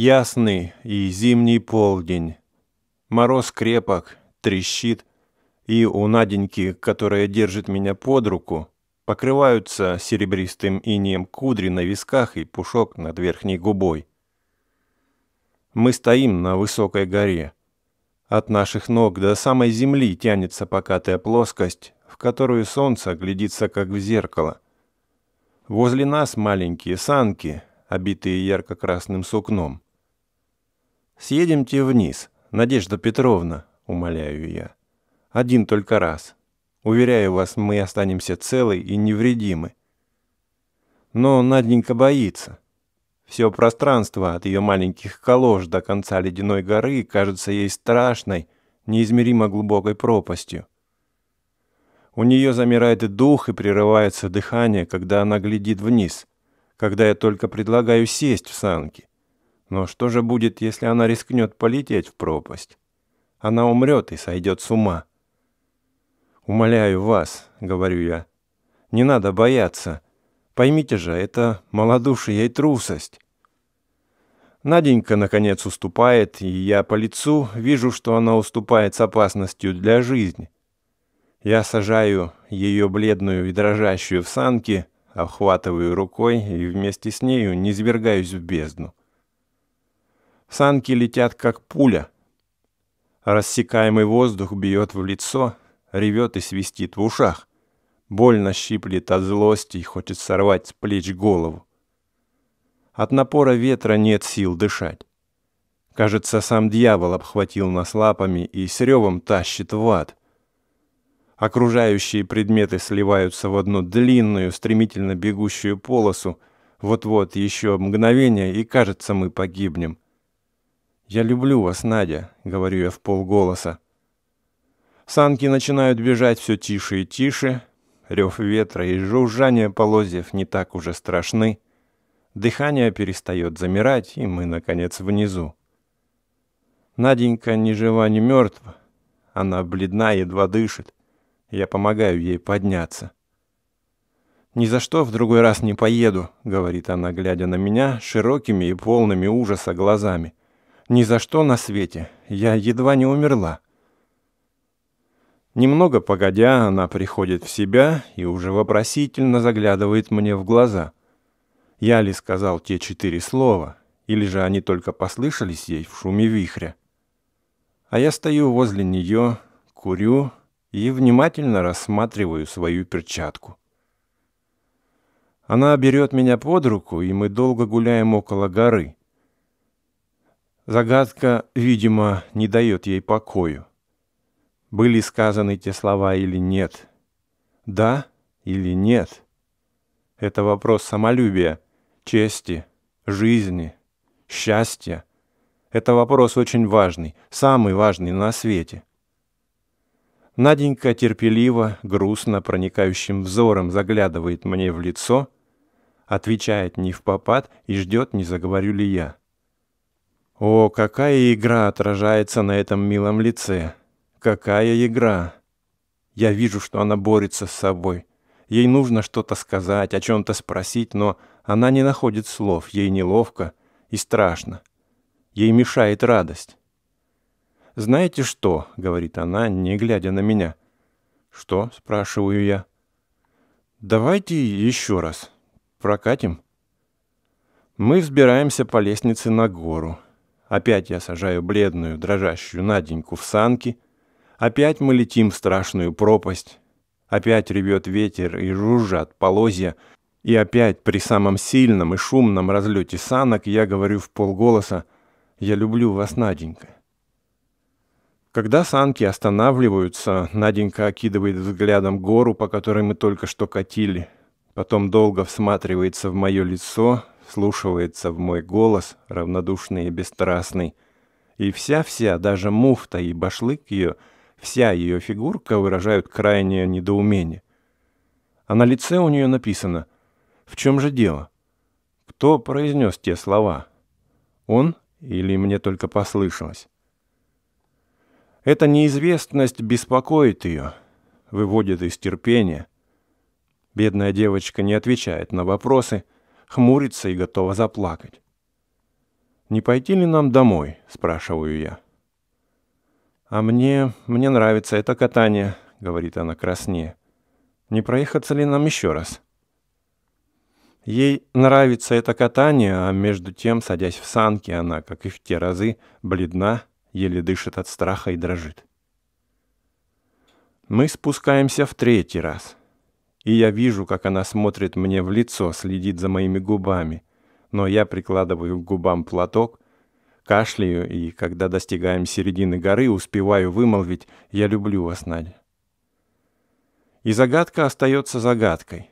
Ясный и зимний полдень. Мороз крепок, трещит, и у Наденьки, которая держит меня под руку, покрываются серебристым инием кудри на висках и пушок над верхней губой. Мы стоим на высокой горе. От наших ног до самой земли тянется покатая плоскость, в которую солнце глядится как в зеркало. Возле нас маленькие санки, обитые ярко-красным сукном. «Съедемте вниз, Надежда Петровна», — умоляю я. «Один только раз. Уверяю вас, мы останемся целы и невредимы». Но Наденька боится. Все пространство от ее маленьких колош до конца ледяной горы кажется ей страшной, неизмеримо глубокой пропастью. У нее замирает дух, и прерывается дыхание, когда она глядит вниз, когда я только предлагаю сесть в санки. Но что же будет, если она рискнет полететь в пропасть? Она умрет и сойдет с ума. «Умоляю вас», — говорю я, — «не надо бояться. Поймите же, это малодушие и трусость». Наденька, наконец, уступает, и я по лицу вижу, что она уступает с опасностью для жизни. Я сажаю ее бледную и дрожащую в санки, охватываю рукой и вместе с нею низвергаюсь в бездну. Санки летят, как пуля. Рассекаемый воздух бьет в лицо, ревет и свистит в ушах. Больно щиплет от злости и хочет сорвать с плеч голову. От напора ветра нет сил дышать. Кажется, сам дьявол обхватил нас лапами и с ревом тащит в ад. Окружающие предметы сливаются в одну длинную, стремительно бегущую полосу. Вот-вот еще мгновение, и кажется, мы погибнем. «Я люблю вас, Надя», — говорю я в полголоса. Санки начинают бежать все тише и тише. Рев ветра и жужжание полозьев не так уже страшны. Дыхание перестает замирать, и мы, наконец, внизу. Наденька ни жива, ни мертва. Она бледна, едва дышит. Я помогаю ей подняться. «Ни за что в другой раз не поеду», — говорит она, глядя на меня широкими и полными ужаса глазами. Ни за что на свете. Я едва не умерла. Немного погодя, она приходит в себя и уже вопросительно заглядывает мне в глаза. Я ли сказал те четыре слова, или же они только послышались ей в шуме вихря? А я стою возле нее, курю и внимательно рассматриваю свою перчатку. Она берет меня под руку, и мы долго гуляем около горы. Загадка, видимо, не дает ей покою. Были сказаны те слова или нет? Да или нет? Это вопрос самолюбия, чести, жизни, счастья. Это вопрос очень важный, самый важный на свете. Наденька терпеливо, грустно, проникающим взором заглядывает мне в лицо, отвечает не в попад и ждет, не заговорю ли я. — о, какая игра отражается на этом милом лице! Какая игра! Я вижу, что она борется с собой. Ей нужно что-то сказать, о чем-то спросить, но она не находит слов, ей неловко и страшно. Ей мешает радость. «Знаете что?» — говорит она, не глядя на меня. «Что?» — спрашиваю я. «Давайте еще раз. Прокатим». Мы взбираемся по лестнице на гору. Опять я сажаю бледную, дрожащую Наденьку в санки. Опять мы летим в страшную пропасть. Опять ревет ветер и жужжат полозья. И опять при самом сильном и шумном разлете санок я говорю в полголоса «Я люблю вас, Наденька». Когда санки останавливаются, Наденька окидывает взглядом гору, по которой мы только что катили. Потом долго всматривается в мое лицо, вслушивается в мой голос, равнодушный и бесстрастный. И вся-вся, даже муфта и башлык ее, вся ее фигурка выражают крайнее недоумение. А на лице у нее написано «В чем же дело?» Кто произнес те слова? Он или мне только послышалось? Эта неизвестность беспокоит ее, выводит из терпения. Бедная девочка не отвечает на вопросы – хмурится и готова заплакать. «Не пойти ли нам домой?» – спрашиваю я. «А мне... мне нравится это катание», — говорит она краснее. «Не проехаться ли нам еще раз?» Ей нравится это катание, а между тем, садясь в санки, она, как и в те разы, бледна, еле дышит от страха и дрожит. Мы спускаемся в третий раз и я вижу, как она смотрит мне в лицо, следит за моими губами. Но я прикладываю к губам платок, кашляю, и когда достигаем середины горы, успеваю вымолвить «Я люблю вас, Надя». И загадка остается загадкой.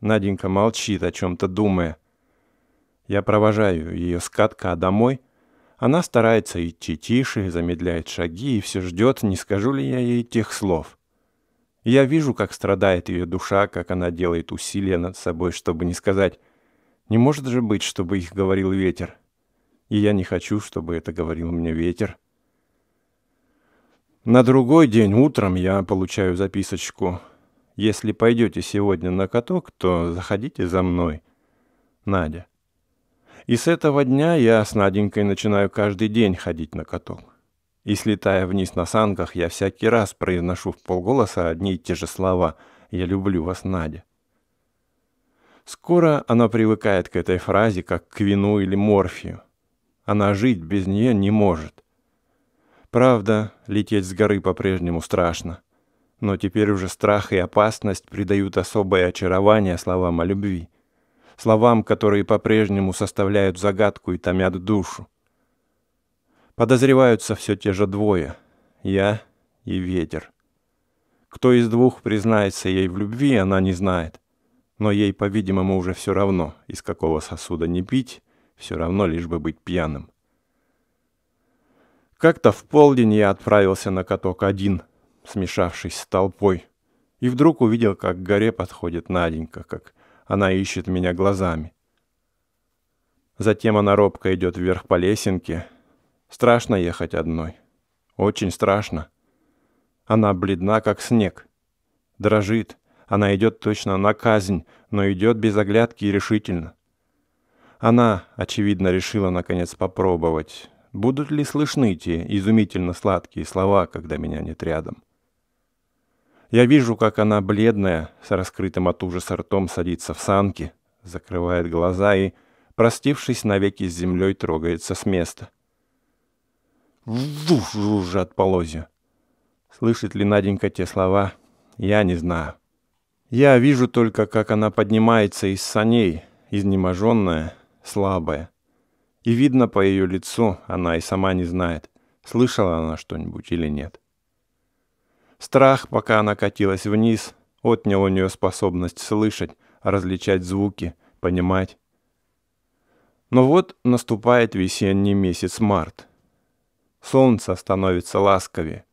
Наденька молчит, о чем-то думая. Я провожаю ее с катка домой. Она старается идти тише, замедляет шаги и все ждет, не скажу ли я ей тех слов — я вижу, как страдает ее душа, как она делает усилия над собой, чтобы не сказать «Не может же быть, чтобы их говорил ветер». И я не хочу, чтобы это говорил мне ветер. На другой день утром я получаю записочку. Если пойдете сегодня на каток, то заходите за мной. Надя. И с этого дня я с Наденькой начинаю каждый день ходить на каток. И слетая вниз на санках, я всякий раз произношу в полголоса одни и те же слова «Я люблю вас, Надя». Скоро она привыкает к этой фразе, как к вину или морфию. Она жить без нее не может. Правда, лететь с горы по-прежнему страшно. Но теперь уже страх и опасность придают особое очарование словам о любви. Словам, которые по-прежнему составляют загадку и томят душу. Подозреваются все те же двое — я и ветер. Кто из двух признается ей в любви, она не знает. Но ей, по-видимому, уже все равно, из какого сосуда не пить, все равно лишь бы быть пьяным. Как-то в полдень я отправился на каток один, смешавшись с толпой, и вдруг увидел, как к горе подходит Наденька, как она ищет меня глазами. Затем она робко идет вверх по лесенке — Страшно ехать одной. Очень страшно. Она бледна, как снег. Дрожит. Она идет точно на казнь, но идет без оглядки и решительно. Она, очевидно, решила наконец попробовать, будут ли слышны те изумительно сладкие слова, когда меня нет рядом. Я вижу, как она, бледная, с раскрытым от ужаса ртом, садится в санки, закрывает глаза и, простившись навеки с землей, трогается с места — Вуф, жужжат полозья. Слышит ли Наденька те слова, я не знаю. Я вижу только, как она поднимается из саней, изнеможенная, слабая. И видно по ее лицу, она и сама не знает, слышала она что-нибудь или нет. Страх, пока она катилась вниз, отнял у нее способность слышать, различать звуки, понимать. Но вот наступает весенний месяц март солнце становится ласковее.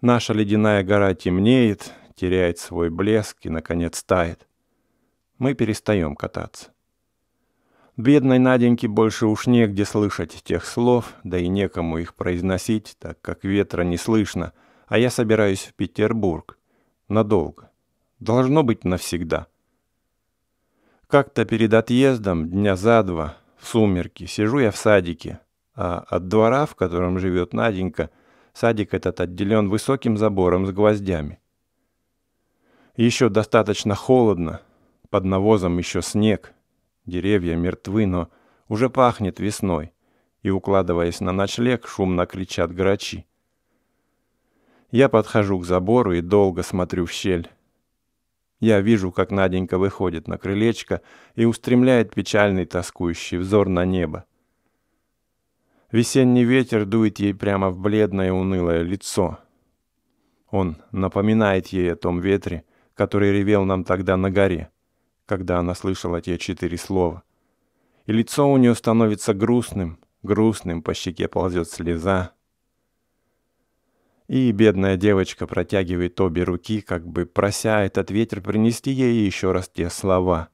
Наша ледяная гора темнеет, теряет свой блеск и, наконец, тает. Мы перестаем кататься. Бедной Наденьке больше уж негде слышать тех слов, да и некому их произносить, так как ветра не слышно, а я собираюсь в Петербург. Надолго. Должно быть навсегда. Как-то перед отъездом, дня за два, в сумерки, сижу я в садике, а от двора, в котором живет Наденька, садик этот отделен высоким забором с гвоздями. Еще достаточно холодно, под навозом еще снег, деревья мертвы, но уже пахнет весной, и, укладываясь на ночлег, шумно кричат грачи. Я подхожу к забору и долго смотрю в щель. Я вижу, как Наденька выходит на крылечко и устремляет печальный тоскующий взор на небо. Весенний ветер дует ей прямо в бледное унылое лицо. Он напоминает ей о том ветре, который ревел нам тогда на горе, когда она слышала те четыре слова. И лицо у нее становится грустным, грустным, по щеке ползет слеза. И бедная девочка протягивает обе руки, как бы прося этот ветер принести ей еще раз те слова.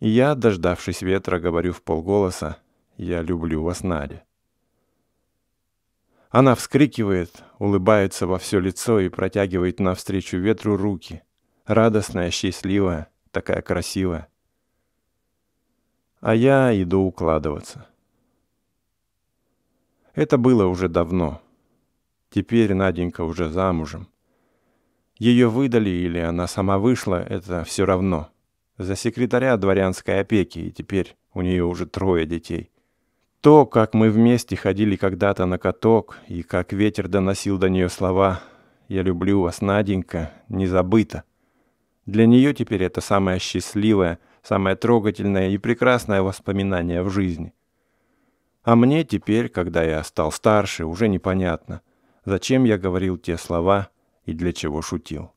И я, дождавшись ветра, говорю в полголоса — «Я люблю вас, Надя». Она вскрикивает, улыбается во все лицо и протягивает навстречу ветру руки. Радостная, счастливая, такая красивая. А я иду укладываться. Это было уже давно. Теперь Наденька уже замужем. Ее выдали или она сама вышла, это все равно. За секретаря дворянской опеки, и теперь у нее уже трое детей. То, как мы вместе ходили когда-то на каток, и как ветер доносил до нее слова «Я люблю вас, Наденька», не забыто. Для нее теперь это самое счастливое, самое трогательное и прекрасное воспоминание в жизни. А мне теперь, когда я стал старше, уже непонятно, зачем я говорил те слова и для чего шутил.